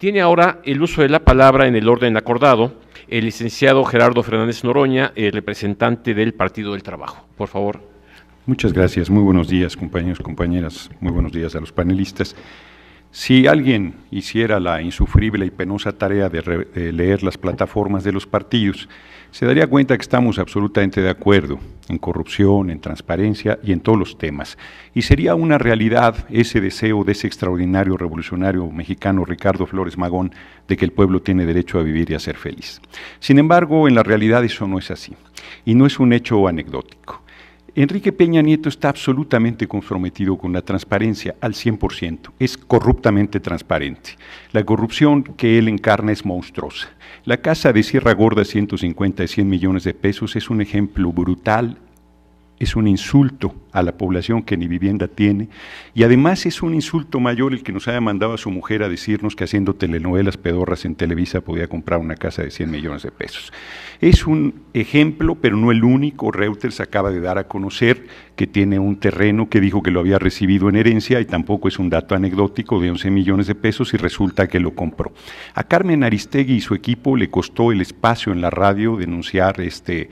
Tiene ahora el uso de la palabra en el orden acordado el licenciado Gerardo Fernández Noroña, el representante del Partido del Trabajo. Por favor. Muchas gracias. Muy buenos días, compañeros, compañeras. Muy buenos días a los panelistas. Si alguien hiciera la insufrible y penosa tarea de, de leer las plataformas de los partidos, se daría cuenta que estamos absolutamente de acuerdo en corrupción, en transparencia y en todos los temas. Y sería una realidad ese deseo de ese extraordinario revolucionario mexicano Ricardo Flores Magón de que el pueblo tiene derecho a vivir y a ser feliz. Sin embargo, en la realidad eso no es así. Y no es un hecho anecdótico. Enrique Peña Nieto está absolutamente comprometido con la transparencia al 100%, es corruptamente transparente. La corrupción que él encarna es monstruosa. La casa de Sierra Gorda, 150 y 100 millones de pesos, es un ejemplo brutal es un insulto a la población que ni vivienda tiene y además es un insulto mayor el que nos haya mandado a su mujer a decirnos que haciendo telenovelas pedorras en Televisa podía comprar una casa de 100 millones de pesos. Es un ejemplo, pero no el único. Reuters acaba de dar a conocer que tiene un terreno que dijo que lo había recibido en herencia y tampoco es un dato anecdótico de 11 millones de pesos y resulta que lo compró. A Carmen Aristegui y su equipo le costó el espacio en la radio denunciar este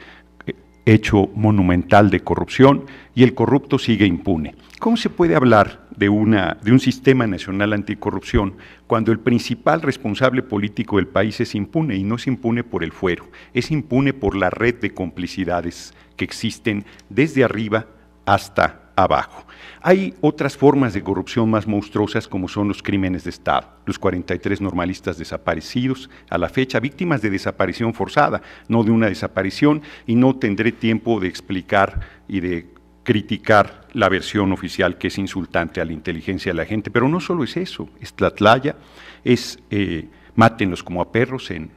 hecho monumental de corrupción y el corrupto sigue impune. ¿Cómo se puede hablar de, una, de un sistema nacional anticorrupción cuando el principal responsable político del país es impune y no es impune por el fuero, es impune por la red de complicidades que existen desde arriba hasta abajo. Hay otras formas de corrupción más monstruosas como son los crímenes de Estado, los 43 normalistas desaparecidos, a la fecha víctimas de desaparición forzada, no de una desaparición, y no tendré tiempo de explicar y de criticar la versión oficial que es insultante a la inteligencia de la gente. Pero no solo es eso, es Tlatlaya, es eh, mátenlos como a perros en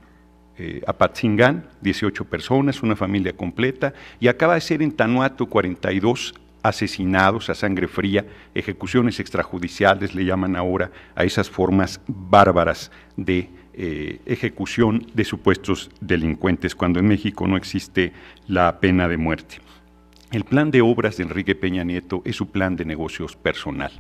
eh, Apatzingán, 18 personas, una familia completa, y acaba de ser en Tanuato 42 asesinados a sangre fría, ejecuciones extrajudiciales, le llaman ahora a esas formas bárbaras de eh, ejecución de supuestos delincuentes, cuando en México no existe la pena de muerte. El plan de obras de Enrique Peña Nieto es su plan de negocios personal.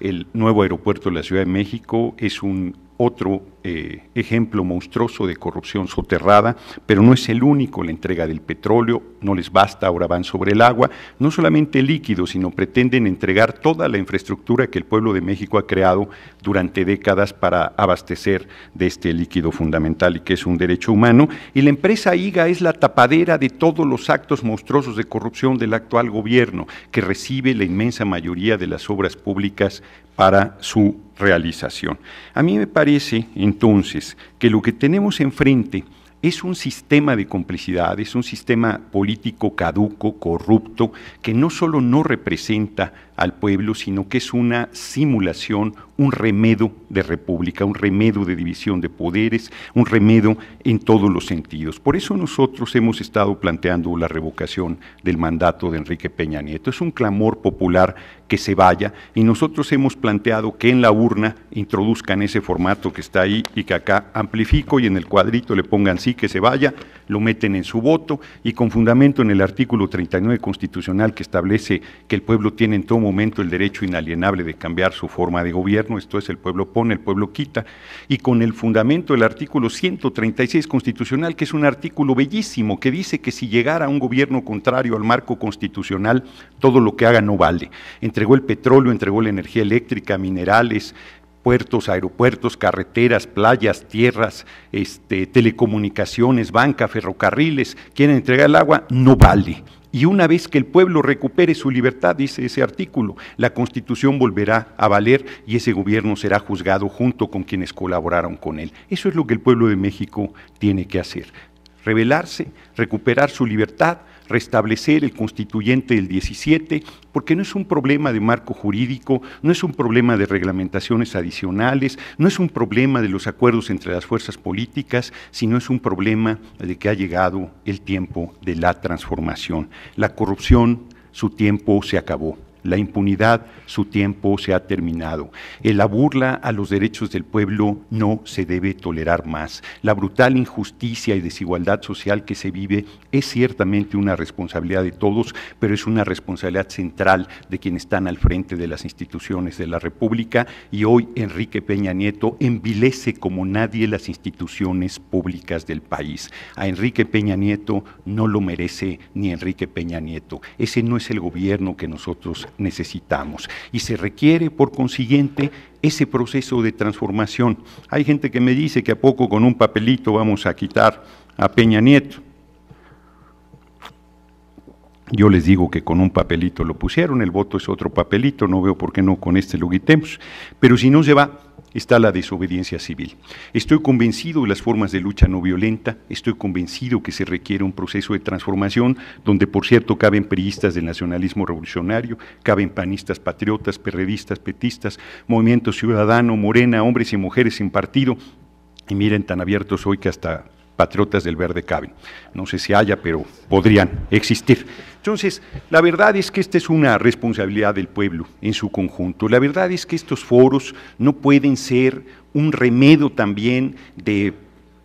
El nuevo aeropuerto de la Ciudad de México es un otro eh, ejemplo monstruoso de corrupción soterrada, pero no es el único. La entrega del petróleo no les basta, ahora van sobre el agua, no solamente líquido, sino pretenden entregar toda la infraestructura que el pueblo de México ha creado durante décadas para abastecer de este líquido fundamental y que es un derecho humano. Y la empresa IGA es la tapadera de todos los actos monstruosos de corrupción del actual gobierno, que recibe la inmensa mayoría de las obras públicas para su realización. A mí me parece, entonces que lo que tenemos enfrente es un sistema de complicidad, es un sistema político caduco, corrupto, que no solo no representa al pueblo, sino que es una simulación un remedo de república, un remedo de división de poderes, un remedo en todos los sentidos. Por eso nosotros hemos estado planteando la revocación del mandato de Enrique Peña Nieto. Es un clamor popular que se vaya y nosotros hemos planteado que en la urna introduzcan ese formato que está ahí y que acá amplifico y en el cuadrito le pongan sí que se vaya, lo meten en su voto y con fundamento en el artículo 39 constitucional que establece que el pueblo tiene en todo momento el derecho inalienable de cambiar su forma de gobierno, esto es, el pueblo pone, el pueblo quita, y con el fundamento del artículo 136 constitucional, que es un artículo bellísimo, que dice que si llegara un gobierno contrario al marco constitucional, todo lo que haga no vale. Entregó el petróleo, entregó la energía eléctrica, minerales, puertos, aeropuertos, carreteras, playas, tierras, este, telecomunicaciones, banca, ferrocarriles, quieren entregar el agua, no vale. Y una vez que el pueblo recupere su libertad, dice ese artículo, la constitución volverá a valer y ese gobierno será juzgado junto con quienes colaboraron con él. Eso es lo que el pueblo de México tiene que hacer. Rebelarse, recuperar su libertad, restablecer el constituyente del 17, porque no es un problema de marco jurídico, no es un problema de reglamentaciones adicionales, no es un problema de los acuerdos entre las fuerzas políticas, sino es un problema de que ha llegado el tiempo de la transformación. La corrupción, su tiempo se acabó la impunidad, su tiempo se ha terminado. Eh, la burla a los derechos del pueblo no se debe tolerar más. La brutal injusticia y desigualdad social que se vive es ciertamente una responsabilidad de todos, pero es una responsabilidad central de quienes están al frente de las instituciones de la República y hoy Enrique Peña Nieto envilece como nadie las instituciones públicas del país. A Enrique Peña Nieto no lo merece ni Enrique Peña Nieto. Ese no es el gobierno que nosotros necesitamos. Y se requiere, por consiguiente, ese proceso de transformación. Hay gente que me dice que a poco con un papelito vamos a quitar a Peña Nieto. Yo les digo que con un papelito lo pusieron, el voto es otro papelito, no veo por qué no con este lo quitemos. Pero si no se va, está la desobediencia civil. Estoy convencido de las formas de lucha no violenta, estoy convencido que se requiere un proceso de transformación donde, por cierto, caben periodistas del nacionalismo revolucionario, caben panistas patriotas, perredistas, petistas, movimiento ciudadano, morena, hombres y mujeres sin partido. Y miren, tan abiertos hoy que hasta patriotas del verde caben. No sé si haya, pero podrían existir. Entonces, la verdad es que esta es una responsabilidad del pueblo en su conjunto. La verdad es que estos foros no pueden ser un remedio también de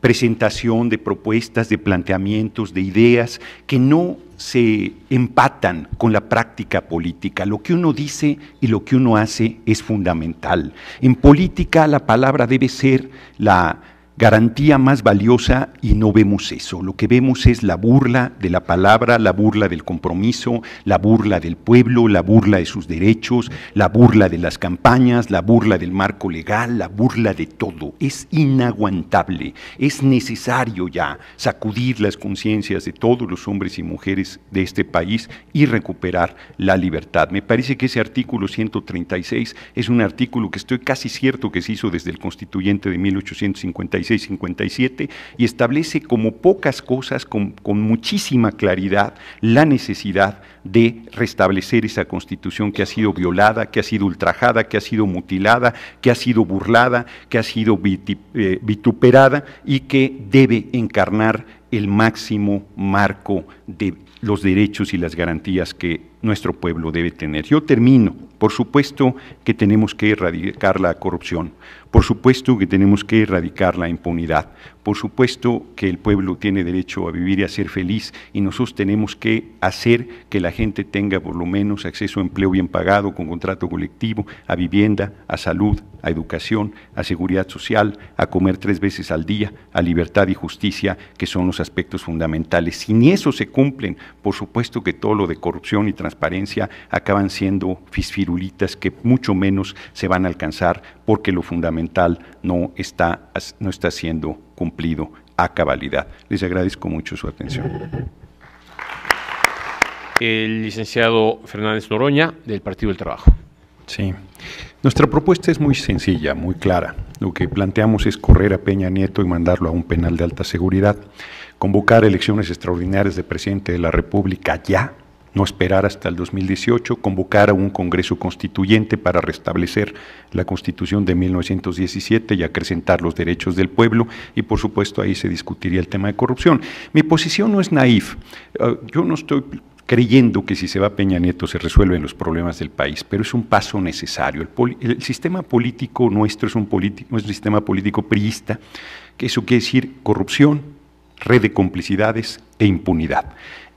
presentación de propuestas, de planteamientos, de ideas que no se empatan con la práctica política. Lo que uno dice y lo que uno hace es fundamental. En política la palabra debe ser la garantía más valiosa y no vemos eso. Lo que vemos es la burla de la palabra, la burla del compromiso, la burla del pueblo, la burla de sus derechos, la burla de las campañas, la burla del marco legal, la burla de todo. Es inaguantable. Es necesario ya sacudir las conciencias de todos los hombres y mujeres de este país y recuperar la libertad. Me parece que ese artículo 136 es un artículo que estoy casi cierto que se hizo desde el constituyente de 1856 y establece como pocas cosas, con muchísima claridad, la necesidad de restablecer esa constitución que ha sido violada, que ha sido ultrajada, que ha sido mutilada, que ha sido burlada, que ha sido eh, vituperada y que debe encarnar el máximo marco de los derechos y las garantías que nuestro pueblo debe tener. Yo termino. Por supuesto que tenemos que erradicar la corrupción, por supuesto que tenemos que erradicar la impunidad, por supuesto que el pueblo tiene derecho a vivir y a ser feliz y nosotros tenemos que hacer que la gente tenga por lo menos acceso a empleo bien pagado, con contrato colectivo, a vivienda, a salud, a educación, a seguridad social, a comer tres veces al día, a libertad y justicia, que son los aspectos fundamentales. Si ni eso se cumplen, por supuesto que todo lo de corrupción y transparencia acaban siendo fisfirulitas que mucho menos se van a alcanzar porque lo fundamental no está, no está siendo cumplido a cabalidad. Les agradezco mucho su atención. El licenciado Fernández Noroña, del Partido del Trabajo. Sí. Nuestra propuesta es muy sencilla, muy clara. Lo que planteamos es correr a Peña Nieto y mandarlo a un penal de alta seguridad, convocar elecciones extraordinarias de presidente de la República ya, no esperar hasta el 2018, convocar a un Congreso Constituyente para restablecer la Constitución de 1917 y acrecentar los derechos del pueblo y por supuesto ahí se discutiría el tema de corrupción. Mi posición no es naif, eh, yo no estoy creyendo que si se va Peña Nieto se resuelven los problemas del país, pero es un paso necesario. El, sistema político nuestro es un, es un sistema político priista, que eso quiere decir corrupción, red de complicidades e impunidad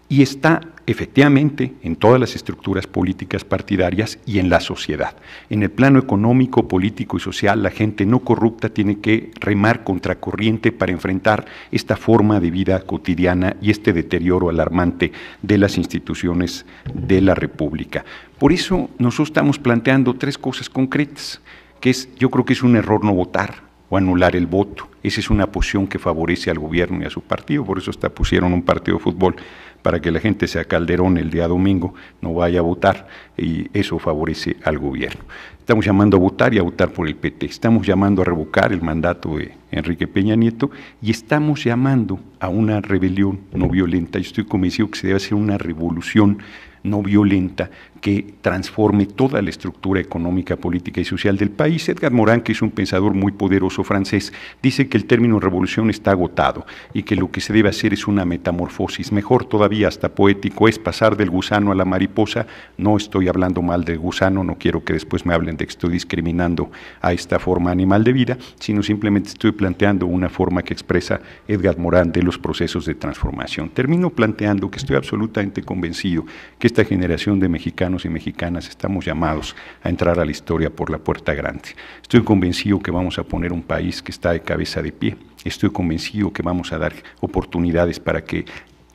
y está efectivamente en todas las estructuras políticas partidarias y en la sociedad. En el plano económico, político y social, la gente no corrupta tiene que remar contracorriente para enfrentar esta forma de vida cotidiana y este deterioro alarmante de las instituciones de la República. Por eso nosotros estamos planteando tres cosas concretas, que es, yo creo que es un error no votar, o anular el voto. Esa es una posición que favorece al gobierno y a su partido, por eso hasta pusieron un partido de fútbol para que la gente sea Calderón el día domingo, no vaya a votar y eso favorece al gobierno. Estamos llamando a votar y a votar por el PT, estamos llamando a revocar el mandato de Enrique Peña Nieto y estamos llamando a una rebelión no violenta. Yo estoy convencido que se debe hacer una revolución no violenta que transforme toda la estructura económica, política y social del país. Edgar Morán, que es un pensador muy poderoso francés, dice que el término revolución está agotado y que lo que se debe hacer es una metamorfosis. Mejor todavía, hasta poético, es pasar del gusano a la mariposa. No estoy hablando mal del gusano, no quiero que después me hablen de que estoy discriminando a esta forma animal de vida, sino simplemente estoy planteando una forma que expresa Edgar Morán de los procesos de transformación. Termino planteando que estoy absolutamente convencido que esta generación de mexicanos y mexicanas estamos llamados a entrar a la historia por la puerta grande. Estoy convencido que vamos a poner un país que está de cabeza de pie. Estoy convencido que vamos a dar oportunidades para que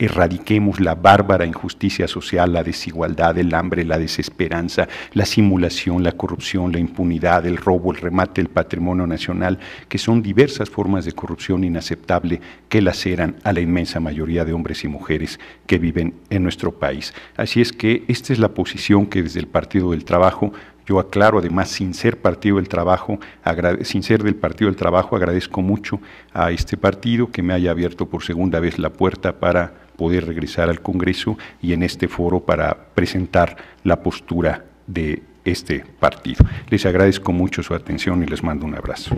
Erradiquemos la bárbara injusticia social, la desigualdad, el hambre, la desesperanza, la simulación, la corrupción, la impunidad, el robo, el remate del patrimonio nacional, que son diversas formas de corrupción inaceptable que laceran a la inmensa mayoría de hombres y mujeres que viven en nuestro país. Así es que esta es la posición que desde el Partido del Trabajo yo aclaro, además, sin ser partido del trabajo, sin ser del partido del trabajo, agradezco mucho a este partido que me haya abierto por segunda vez la puerta para poder regresar al Congreso y en este foro para presentar la postura de este partido. Les agradezco mucho su atención y les mando un abrazo.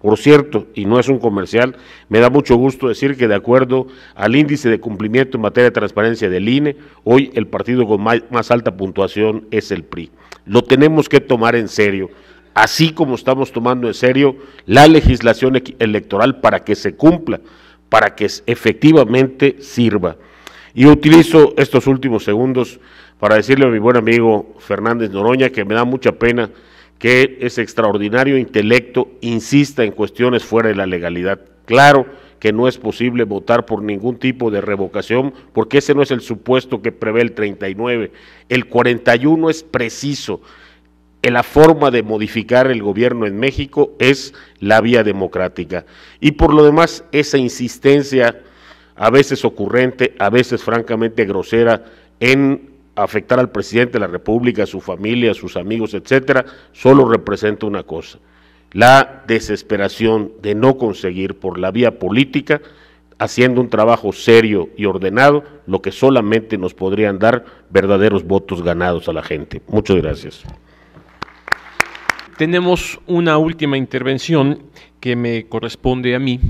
Por cierto, y no es un comercial, me da mucho gusto decir que de acuerdo al índice de cumplimiento en materia de transparencia del INE, hoy el partido con más alta puntuación es el PRI. Lo tenemos que tomar en serio, así como estamos tomando en serio la legislación electoral para que se cumpla para que efectivamente sirva. Y utilizo estos últimos segundos para decirle a mi buen amigo Fernández Noroña que me da mucha pena que ese extraordinario intelecto insista en cuestiones fuera de la legalidad. Claro que no es posible votar por ningún tipo de revocación, porque ese no es el supuesto que prevé el 39. El 41 es preciso la forma de modificar el gobierno en México es la vía democrática. Y por lo demás, esa insistencia, a veces ocurrente, a veces francamente grosera, en afectar al presidente de la República, a su familia, a sus amigos, etcétera, solo representa una cosa: la desesperación de no conseguir por la vía política, haciendo un trabajo serio y ordenado, lo que solamente nos podrían dar verdaderos votos ganados a la gente. Muchas gracias. Tenemos una última intervención que me corresponde a mí,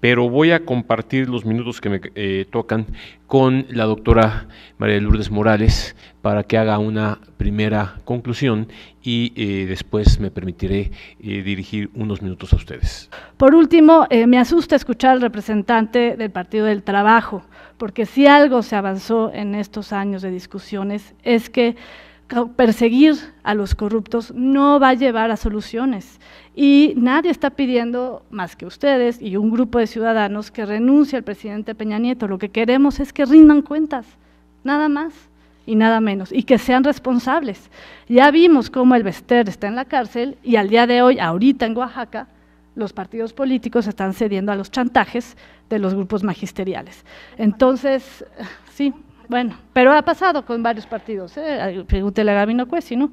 pero voy a compartir los minutos que me eh, tocan con la doctora María Lourdes Morales para que haga una primera conclusión y eh, después me permitiré eh, dirigir unos minutos a ustedes. Por último, me asusta escuchar al representante del Partido del Trabajo, porque si algo se avanzó en estos años de discusiones es que perseguir a los corruptos no va a llevar a soluciones. Y nadie está pidiendo, más que ustedes y un grupo de ciudadanos, que renuncie al presidente Peña Nieto. Lo que queremos es que rindan cuentas, nada más y nada menos, y que sean responsables. Ya vimos cómo el Bester está en la cárcel y al día de hoy, ahorita en Oaxaca, los partidos políticos están cediendo a los chantajes de los grupos magisteriales. Entonces, sí. Bueno, pero ha pasado con varios partidos, ¿eh? pregúntele a Gabino Cuesi, ¿no?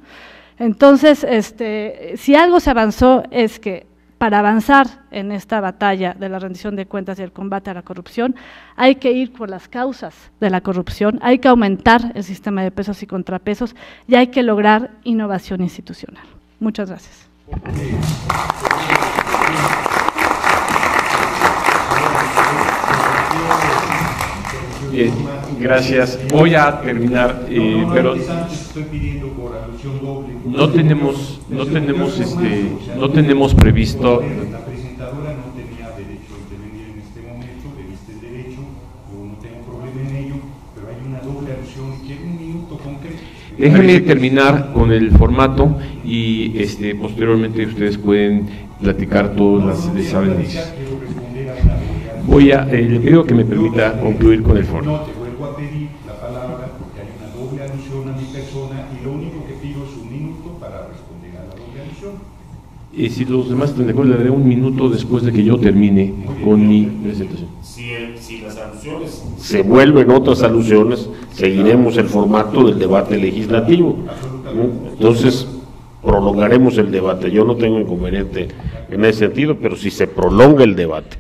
Entonces, este, si algo se avanzó es que para avanzar en esta batalla de la rendición de cuentas y el combate a la corrupción, hay que ir por las causas de la corrupción, hay que aumentar el sistema de pesos y contrapesos y hay que lograr innovación institucional. Muchas gracias. Gracias. Voy a terminar eh pero estoy pidiendo por alusión doble. No tenemos no tenemos este no tenemos previsto la presentadora no tenía derecho a intervenir en este momento, de este derecho, o no tengo problema en ello, pero hay una doble alusión que en un minuto concreto. Déjenme terminar con el formato y este posteriormente ustedes pueden platicar todas las le saben dice. Voy a le pido que me permita concluir con el formato. Y si los demás están de le daré un minuto después de que yo termine con mi presentación. Si, si las alusiones se vuelven otras alusiones, seguiremos el formato del debate legislativo. Entonces, prolongaremos el debate. Yo no tengo inconveniente en ese sentido, pero si se prolonga el debate.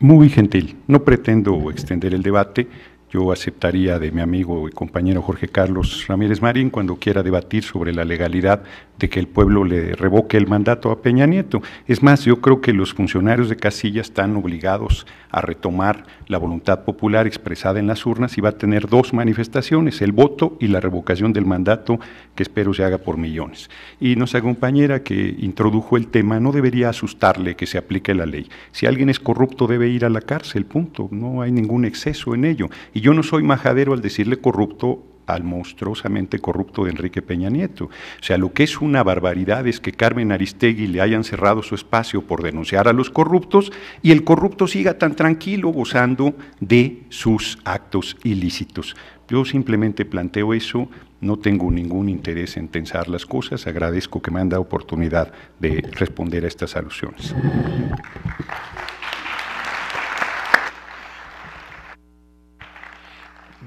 Muy gentil, no pretendo extender el debate, yo aceptaría de mi amigo y compañero Jorge Carlos Ramírez Marín cuando quiera debatir sobre la legalidad de que el pueblo le revoque el mandato a Peña Nieto. Es más, yo creo que los funcionarios de casilla están obligados a retomar la voluntad popular expresada en las urnas y va a tener dos manifestaciones, el voto y la revocación del mandato que espero se haga por millones. Y nuestra compañera que introdujo el tema, no debería asustarle que se aplique la ley. Si alguien es corrupto debe ir a la cárcel, punto. No hay ningún exceso en ello. Y yo no soy majadero al decirle corrupto al monstruosamente corrupto de Enrique Peña Nieto. O sea, lo que es una barbaridad es que Carmen Aristegui le hayan cerrado su espacio por denunciar a los corruptos y el corrupto siga tan tranquilo gozando de sus actos ilícitos. Yo simplemente planteo eso, no tengo ningún interés en tensar las cosas, agradezco que me han dado oportunidad de responder a estas alusiones.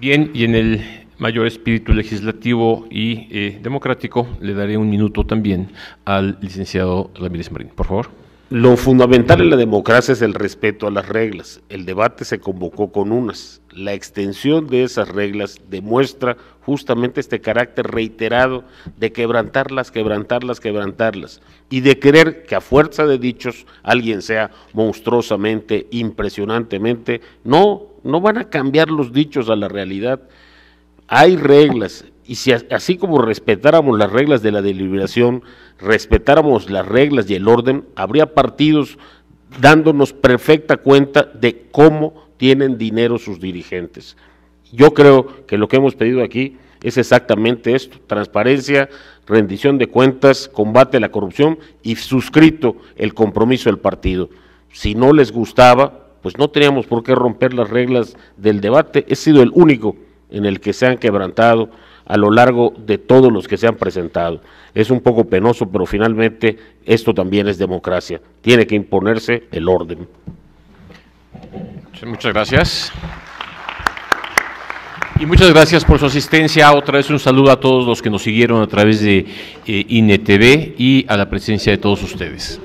Bien, y en el mayor espíritu legislativo y eh, democrático, le daré un minuto también al licenciado Ramírez Marín. Por favor. Lo fundamental en la democracia es el respeto a las reglas. El debate se convocó con unas. La extensión de esas reglas demuestra justamente este carácter reiterado de quebrantarlas, quebrantarlas, quebrantarlas, y de creer que a fuerza de dichos alguien sea monstruosamente, impresionantemente, no, no van a cambiar los dichos a la realidad. Hay reglas, y si así como respetáramos las reglas de la deliberación, respetáramos las reglas y el orden, habría partidos dándonos perfecta cuenta de cómo tienen dinero sus dirigentes. Yo creo que lo que hemos pedido aquí es exactamente esto, transparencia, rendición de cuentas, combate a la corrupción y suscrito el compromiso del partido. Si no les gustaba, pues no teníamos por qué romper las reglas del debate. He sido el único en el que se han quebrantado a lo largo de todos los que se han presentado. Es un poco penoso, pero finalmente esto también es democracia. Tiene que imponerse el orden. Muchas gracias. Y muchas gracias por su asistencia. Otra vez un saludo a todos los que nos siguieron a través de eh, Intv y a la presencia de todos ustedes.